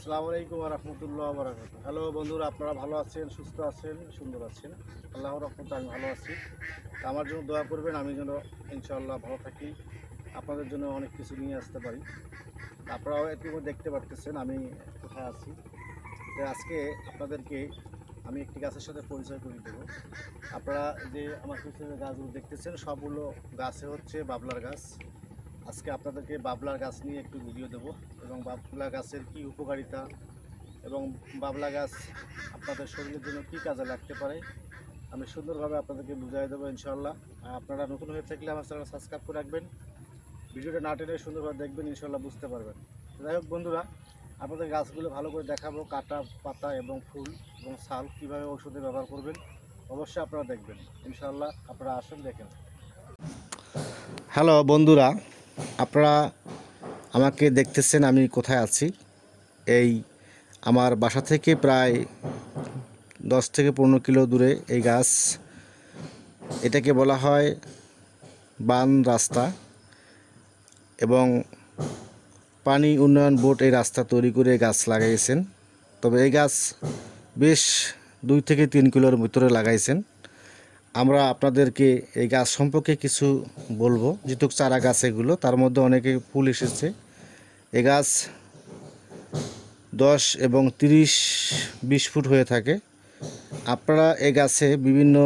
আসসালামু আলাইকুম রহমতুল্লাহ বরাকাত হ্যালো বন্ধুরা আপনারা ভালো আছেন সুস্থ আছেন সুন্দর আছেন আল্লাহ রহমত আমি ভালো আছি আমার জন্য দোয়া করবেন আমি যেন ইনশাআল্লাহ ভালো থাকি আপনাদের জন্য অনেক কিছু নিয়ে আসতে পারি আপনারাও একটু দেখতে পারতেছেন আমি কোথায় আছি তো আজকে আপনাদেরকে আমি একটি গাছের সাথে পরিচয় করিয়ে দেবো আপনারা যে আমার পিছনে গাছগুলো দেখতেছেন সবগুলো গাছে হচ্ছে বাবলার গাছ আজকে আপনাদেরকে বাবলার গাছ নিয়ে একটু ভিডিও দেবো এবং বাবলা গাছের কি উপকারিতা এবং বাবলা গাছ আপনাদের শরীরের জন্য কি কাজে লাগতে পারে আমি সুন্দরভাবে আপনাদেরকে বুঝাই দেবো ইনশাল্লাহ আপনারা নতুন হয়ে থাকলে আমার চ্যানেল সাবস্ক্রাইব করে রাখবেন ভিডিওটা না টেনে সুন্দরভাবে দেখবেন ইনশাল্লাহ বুঝতে পারবেন যাই হোক বন্ধুরা আপনাদের গাছগুলো ভালো করে দেখাবো কাটা পাতা এবং ফুল এবং সাল কীভাবে ওষুধে ব্যবহার করবেন অবশ্যই আপনারা দেখবেন ইনশাল্লাহ আপনারা আসেন দেখেন হ্যালো বন্ধুরা আপনারা আমাকে দেখতেছেন আমি কোথায় আছি এই আমার বাসা থেকে প্রায় দশ থেকে পনেরো কিলো দূরে এই গাছ এটাকে বলা হয় বান রাস্তা এবং পানি উন্নয়ন বোর্ড এই রাস্তা তৈরি করে গাছ লাগাইছেন তবে এই গাছ বেশ দুই থেকে তিন কিলোর ভিতরে লাগাইছেন আমরা আপনাদেরকে এই গাছ সম্পর্কে কিছু বলবো যেহেতু চারা গাছ এগুলো তার মধ্যে অনেকে ফুল এসেছে এ গাছ দশ এবং তিরিশ বিশ ফুট হয়ে থাকে আপনারা এ গাছে বিভিন্ন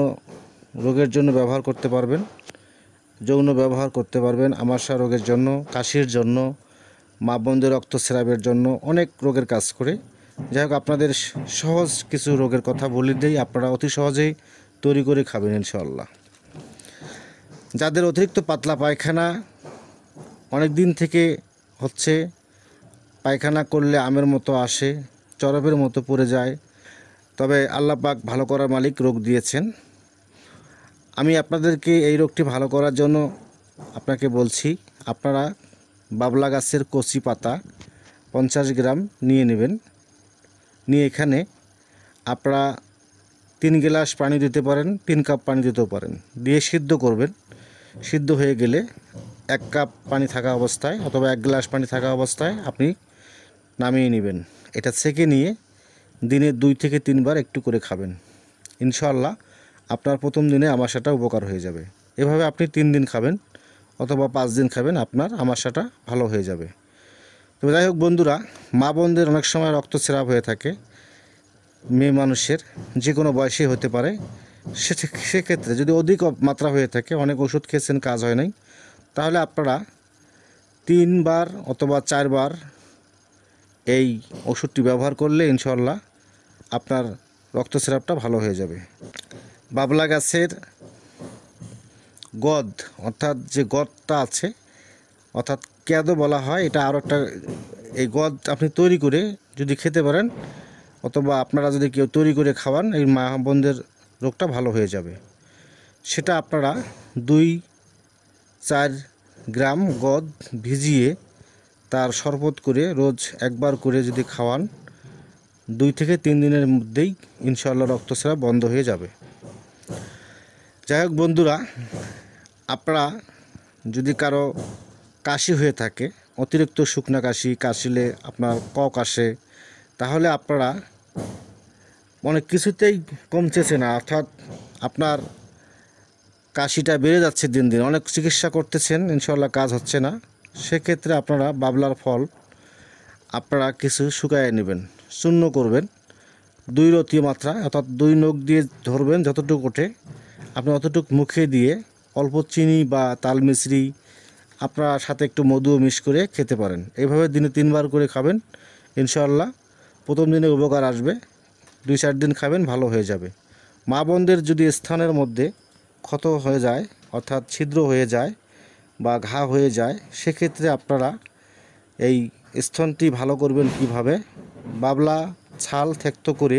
রোগের জন্য ব্যবহার করতে পারবেন যৌন ব্যবহার করতে পারবেন আমাশা রোগের জন্য কাশির জন্য মা রক্ত স্রাবের জন্য অনেক রোগের কাজ করে যাই হোক আপনাদের সহজ কিছু রোগের কথা বলে দিই আপনারা অতি সহজেই তৈরি করে খাবেন ইনশাল্লাহ যাদের অতিরিক্ত পাতলা পায়খানা অনেক দিন থেকে হচ্ছে পায়খানা করলে আমের মতো আসে চরফের মতো পড়ে যায় তবে আল্লাহ পাক ভালো করার মালিক রোগ দিয়েছেন আমি আপনাদেরকে এই রোগটি ভালো করার জন্য আপনাকে বলছি আপনারা বাবলা গাছের কচি পাতা পঞ্চাশ গ্রাম নিয়ে নেবেন নিয়ে এখানে আপনারা তিন গ্লাস পানি দিতে পারেন তিন কাপ পানি দিতেও পারেন দিয়ে সিদ্ধ করবেন সিদ্ধ হয়ে গেলে এক কাপ পানি থাকা অবস্থায় অথবা এক গ্লাস পানি থাকা অবস্থায় আপনি নামিয়ে নেবেন এটা সেকে নিয়ে দিনে দুই থেকে তিনবার একটু করে খাবেন ইনশাল্লাহ আপনার প্রথম দিনে আমাশাটা উপকার হয়ে যাবে এভাবে আপনি তিন দিন খাবেন অথবা পাঁচ দিন খাবেন আপনার আমাশাটা ভালো হয়ে যাবে তো যাই হোক বন্ধুরা মা বোনদের অনেক সময় রক্ত রক্তস্রাব হয়ে থাকে মেয়ে মানুষের যে কোনো বয়সেই হতে পারে সে সেক্ষেত্রে যদি অধিক মাত্রা হয়ে থাকে অনেক ওষুধ খেয়েছেন কাজ হয় নাই তাহলে আপনারা তিনবার অথবা চারবার এই ওষুধটি ব্যবহার করলে ইনশাল্লাহ আপনার রক্তস্রাবটা ভালো হয়ে যাবে বাবলা গাছের গদ অর্থাৎ যে গদটা আছে অর্থাৎ কেদ বলা হয় এটা আরও একটা এই গদ আপনি তৈরি করে যদি খেতে পারেন অথবা আপনারা যদি কেউ তৈরি করে খাওয়ান এই মা বোনদের রোগটা ভালো হয়ে যাবে সেটা আপনারা দুই চার গ্রাম গদ ভিজিয়ে তার শরবত করে রোজ একবার করে যদি খাওয়ান দুই থেকে তিন দিনের মধ্যেই ইনশাল্লাহ রক্তস্রাব বন্ধ হয়ে যাবে যাই হোক বন্ধুরা আপনারা যদি কারো কাশি হয়ে থাকে অতিরিক্ত শুকনা কাশি কাশিলে আপনার কক আসে তাহলে আপনারা মানে কিছুতেই কমতেছে না অর্থাৎ আপনার কাশিটা বেড়ে যাচ্ছে দিন দিন অনেক চিকিৎসা করতেছেন ইনশাল্লাহ কাজ হচ্ছে না সেক্ষেত্রে আপনারা বাবলার ফল আপনারা কিছু শুকাইয়ে নেবেন শূন্য করবেন দুই রতি মাত্রা অর্থাৎ দুই নখ দিয়ে ধরবেন যতটুকু ওঠে আপনি অতটুক মুখে দিয়ে অল্প চিনি বা তাল মিশ্রি আপনার সাথে একটু মধুও মিশ করে খেতে পারেন এভাবে দিনে তিনবার করে খাবেন ইনশাআল্লাহ প্রথম দিনে উপকার আসবে দুই চার দিন খাবেন ভালো হয়ে যাবে মা বোনদের যদি স্থানের মধ্যে ক্ষত হয়ে যায় অর্থাৎ ছিদ্র হয়ে যায় বা ঘা হয়ে যায় সেক্ষেত্রে আপনারা এই স্থানটি ভালো করবেন কিভাবে বাবলা ছাল থেক্ত করে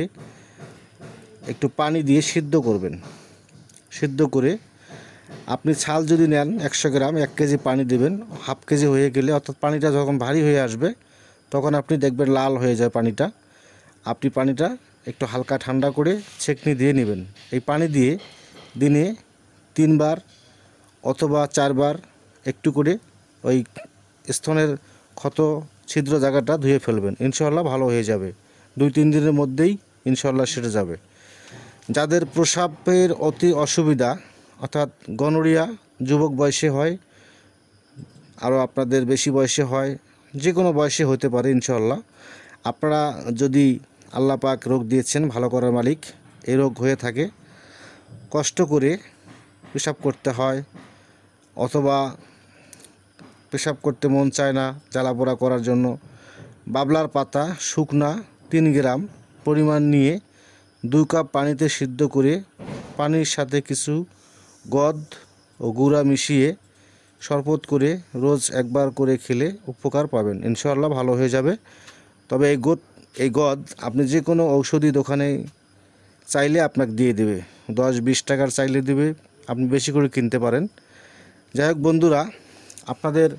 একটু পানি দিয়ে সিদ্ধ করবেন সিদ্ধ করে আপনি ছাল যদি নেন একশো গ্রাম এক কেজি পানি দেবেন হাফ কেজি হয়ে গেলে অর্থাৎ পানিটা যখন ভারী হয়ে আসবে তখন আপনি দেখবেন লাল হয়ে যায় পানিটা আপনি পানিটা একটু হালকা ঠান্ডা করে ছেঁকনি দিয়ে নেবেন এই পানি দিয়ে দিনে তিনবার অথবা চারবার একটু করে ওই স্থনের ক্ষত ছিদ্র জায়গাটা ধুয়ে ফেলবেন ইনশাল্লাহ ভালো হয়ে যাবে দুই তিন দিনের মধ্যেই ইনশাল্লাহ সেরে যাবে যাদের প্রসাবের অতি অসুবিধা অর্থাৎ গনোরিয়া যুবক বয়সে হয় আরও আপনাদের বেশি বয়সে হয় যে কোনো বয়সে হতে পারে ইনশাল্লাহ আপনারা যদি আল্লাহ পাক রোগ দিয়েছেন ভালো করার মালিক এই রোগ হয়ে থাকে কষ্ট করে পেশাব করতে হয় অথবা পেশাব করতে মন চায় না জ্বালাপোড়া করার জন্য বাবলার পাতা শুকনা তিন গ্রাম পরিমাণ নিয়ে দুই কাপ পানিতে সিদ্ধ করে পানির সাথে কিছু গদ ও গুঁড়া মিশিয়ে শরবত করে রোজ একবার করে খেলে উপকার পাবেন ইনশাআল্লাহ ভালো হয়ে যাবে তবে এই গদ এই গদ আপনি যে কোনো ঔষধি দোকানে চাইলে আপনাকে দিয়ে দেবে দশ বিশ টাকার চাইলে দেবে আপনি বেশি করে কিনতে পারেন যাই হোক বন্ধুরা আপনাদের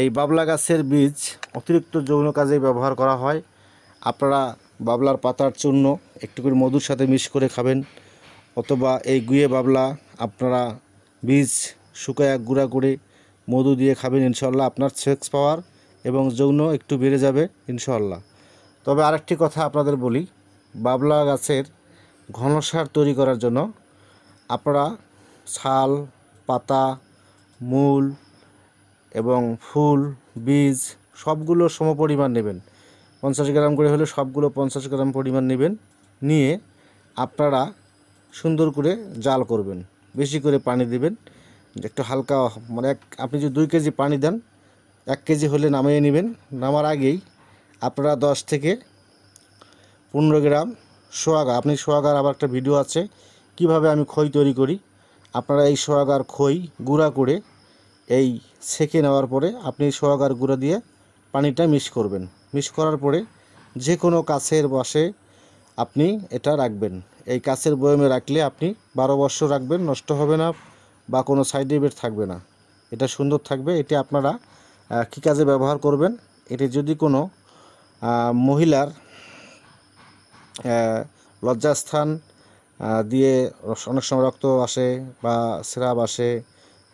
এই বাবলা গাছের বীজ অতিরিক্ত যৌন কাজে ব্যবহার করা হয় আপনারা বাবলার পাতার চূর্ণ একটু করে মধুর সাথে মিশ করে খাবেন অথবা এই গুয়ে বাবলা আপনারা বীজ শুকায়া গুঁড়া করে মধু দিয়ে খাবেন ইনশাল্লাহ আপনার সেক্স পাওয়ার এবং যৌন একটু বেড়ে যাবে ইনশাল্লাহ তবে আরেকটি কথা আপনাদের বলি বাবলা গাছের ঘনসার তৈরি করার জন্য আপনারা ছাল পাতা মূল এবং ফুল বীজ সবগুলো সম পরিমাণ নেবেন পঞ্চাশ গ্রাম করে হলে সবগুলো পঞ্চাশ গ্রাম পরিমাণ নেবেন নিয়ে আপনারা সুন্দর করে জাল করবেন বেশি করে পানি দেবেন একটু হালকা মানে এক আপনি যদি দুই কেজি পানি দেন এক কেজি হলে নামিয়ে নেবেন নামার আগেই আপনারা দশ থেকে পনেরো গ্রাম সোয়াগা আপনি সোয়াগার আবার একটা ভিডিও আছে কিভাবে আমি খই তৈরি করি আপনারা এই সোয়াগার খই গুঁড়া করে এই ছেঁকে নেওয়ার পরে আপনি সোয়াগার গুঁড়া দিয়ে পানিটা মিশ করবেন মিশ করার পরে যে কোনো কাছের বসে আপনি এটা রাখবেন এই কাছের বয়মে রাখলে আপনি বারো বছর রাখবেন নষ্ট হবে না বা কোনো সাইড ইফেক্ট থাকবে না এটা সুন্দর থাকবে এটি আপনারা কি কাজে ব্যবহার করবেন এটি যদি কোনো মহিলার লজ্জাস্থান দিয়ে অনেক সময় রক্ত আসে বা স্রাব আসে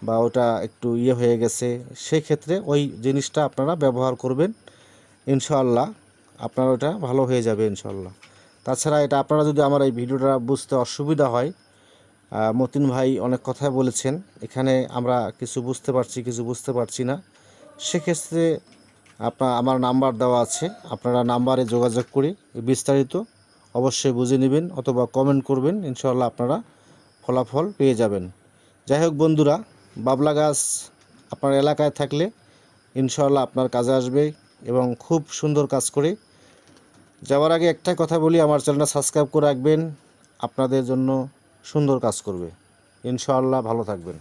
বা ওটা একটু ইয়ে হয়ে গেছে সেই ক্ষেত্রে ওই জিনিসটা আপনারা ব্যবহার করবেন ইনশাআল্লাহ আপনার ওটা ভালো হয়ে যাবে ইনশাআল্লাহ তাছাড়া এটা আপনারা যদি আমার এই ভিডিওটা বুঝতে অসুবিধা হয় মতিন ভাই অনেক কথা বলেছেন এখানে আমরা কিছু বুঝতে পারছি কিছু বুঝতে পারছি না সেক্ষেত্রে আপনার আমার নাম্বার দেওয়া আছে আপনারা নাম্বারে যোগাযোগ করে বিস্তারিত অবশ্যই বুঝে নেবেন অথবা কমেন্ট করবেন ইনশাল্লাহ আপনারা ফলাফল পেয়ে যাবেন যাই হোক বন্ধুরা বাবলা গাছ আপনার এলাকায় থাকলে ইনশাল্লাহ আপনার কাজে আসবে এবং খুব সুন্দর কাজ করে যাওয়ার আগে একটা কথা বলি আমার চ্যানেলটা সাবস্ক্রাইব করে রাখবেন আপনাদের জন্য সুন্দর কাজ করবে ইনশাআল্লাহ ভালো থাকবেন